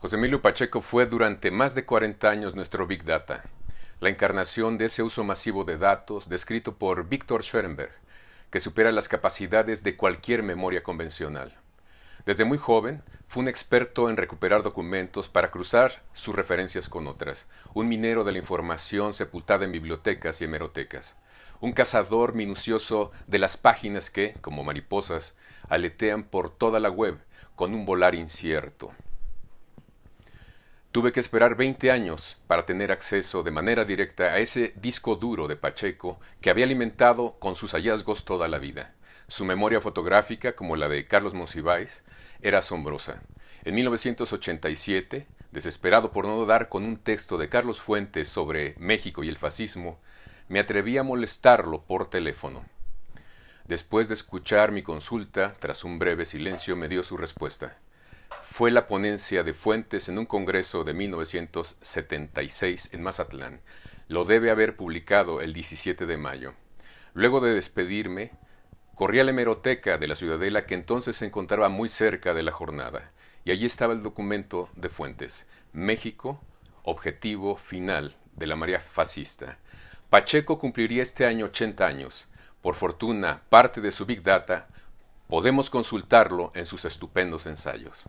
José Emilio Pacheco fue durante más de 40 años nuestro Big Data, la encarnación de ese uso masivo de datos descrito por Víctor Schoenberg, que supera las capacidades de cualquier memoria convencional. Desde muy joven, fue un experto en recuperar documentos para cruzar sus referencias con otras, un minero de la información sepultada en bibliotecas y hemerotecas, un cazador minucioso de las páginas que, como mariposas, aletean por toda la web con un volar incierto. Tuve que esperar 20 años para tener acceso de manera directa a ese disco duro de Pacheco que había alimentado con sus hallazgos toda la vida. Su memoria fotográfica, como la de Carlos Monsiváis, era asombrosa. En 1987, desesperado por no dar con un texto de Carlos Fuentes sobre México y el fascismo, me atreví a molestarlo por teléfono. Después de escuchar mi consulta, tras un breve silencio, me dio su respuesta fue la ponencia de Fuentes en un congreso de 1976 en Mazatlán. Lo debe haber publicado el 17 de mayo. Luego de despedirme, corrí a la hemeroteca de la ciudadela que entonces se encontraba muy cerca de la jornada, y allí estaba el documento de Fuentes, México, objetivo final de la marea fascista. Pacheco cumpliría este año 80 años. Por fortuna, parte de su Big Data podemos consultarlo en sus estupendos ensayos.